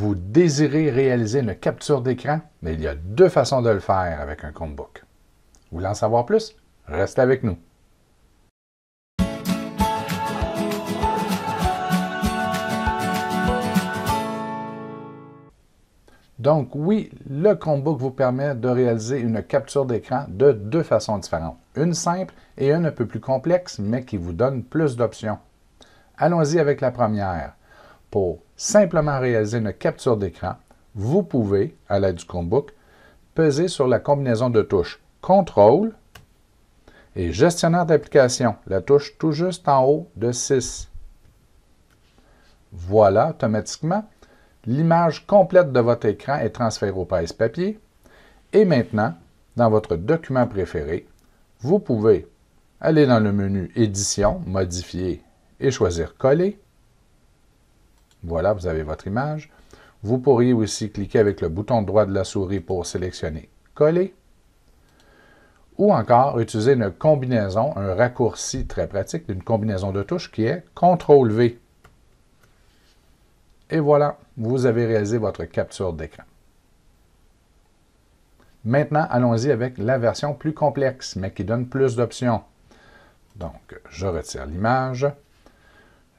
vous désirez réaliser une capture d'écran, mais il y a deux façons de le faire avec un Chromebook. Vous voulez en savoir plus? Restez avec nous. Donc oui, le Chromebook vous permet de réaliser une capture d'écran de deux façons différentes. Une simple et une un peu plus complexe, mais qui vous donne plus d'options. Allons-y avec la première pour simplement réaliser une capture d'écran, vous pouvez, à l'aide du Chromebook, peser sur la combinaison de touches Contrôle et Gestionnaire d'application, la touche tout juste en haut de 6. Voilà, automatiquement, l'image complète de votre écran est transférée au presse-papier. Et maintenant, dans votre document préféré, vous pouvez aller dans le menu Édition, Modifier et choisir Coller. Voilà, vous avez votre image. Vous pourriez aussi cliquer avec le bouton droit de la souris pour sélectionner « Coller » ou encore utiliser une combinaison, un raccourci très pratique d'une combinaison de touches qui est « CTRL-V ». Et voilà, vous avez réalisé votre capture d'écran. Maintenant, allons-y avec la version plus complexe, mais qui donne plus d'options. Donc, je retire l'image.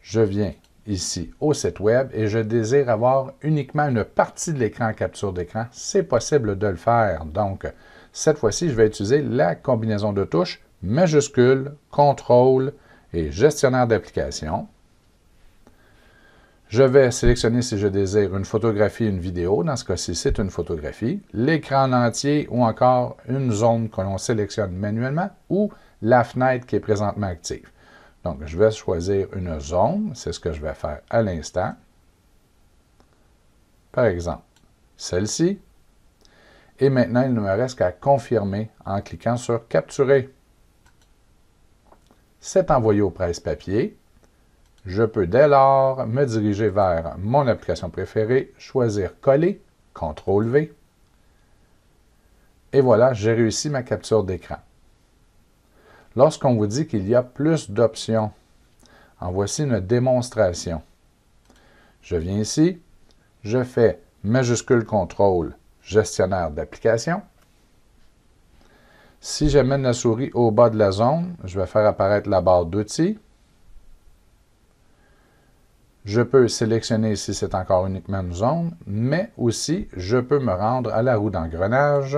Je viens ici au site web et je désire avoir uniquement une partie de l'écran capture d'écran, c'est possible de le faire. Donc, cette fois-ci, je vais utiliser la combinaison de touches majuscule, contrôle et gestionnaire d'application. Je vais sélectionner si je désire une photographie, une vidéo. Dans ce cas-ci, c'est une photographie. L'écran entier ou encore une zone que l'on sélectionne manuellement ou la fenêtre qui est présentement active. Donc, je vais choisir une zone, c'est ce que je vais faire à l'instant. Par exemple, celle-ci. Et maintenant, il ne me reste qu'à confirmer en cliquant sur « Capturer ». C'est envoyé au presse-papier. Je peux dès lors me diriger vers mon application préférée, choisir « Coller »,« CTRL-V ». Et voilà, j'ai réussi ma capture d'écran. Lorsqu'on vous dit qu'il y a plus d'options, en voici une démonstration. Je viens ici, je fais majuscule contrôle gestionnaire d'application. Si j'amène la souris au bas de la zone, je vais faire apparaître la barre d'outils. Je peux sélectionner si c'est encore uniquement une zone, mais aussi je peux me rendre à la roue d'engrenage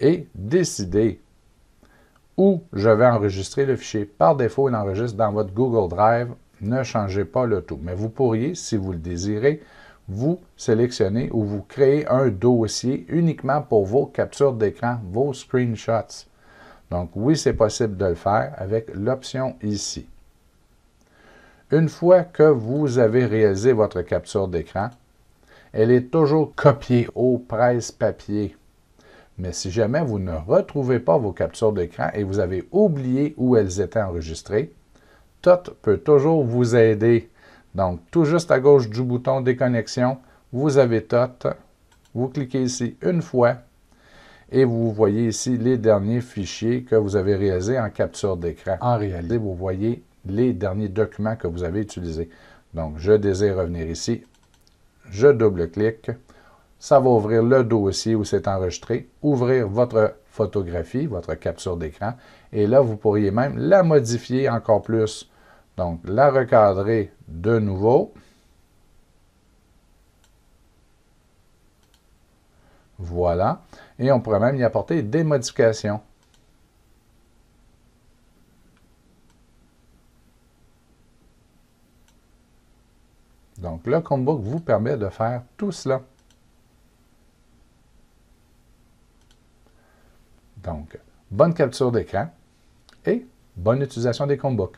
et décider où je vais enregistrer le fichier. Par défaut, il enregistre dans votre Google Drive. Ne changez pas le tout. Mais vous pourriez, si vous le désirez, vous sélectionner ou vous créer un dossier uniquement pour vos captures d'écran, vos screenshots. Donc oui, c'est possible de le faire avec l'option ici. Une fois que vous avez réalisé votre capture d'écran, elle est toujours copiée au presse-papier. Mais si jamais vous ne retrouvez pas vos captures d'écran et vous avez oublié où elles étaient enregistrées, TOT peut toujours vous aider. Donc, tout juste à gauche du bouton Déconnexion, vous avez TOT. Vous cliquez ici une fois et vous voyez ici les derniers fichiers que vous avez réalisés en capture d'écran. En réalité, vous voyez les derniers documents que vous avez utilisés. Donc, je désire revenir ici. Je double-clique ça va ouvrir le dossier où c'est enregistré, ouvrir votre photographie, votre capture d'écran, et là, vous pourriez même la modifier encore plus. Donc, la recadrer de nouveau. Voilà. Et on pourrait même y apporter des modifications. Donc, le combo vous permet de faire tout cela. Donc, bonne capture d'écran et bonne utilisation des Chromebooks.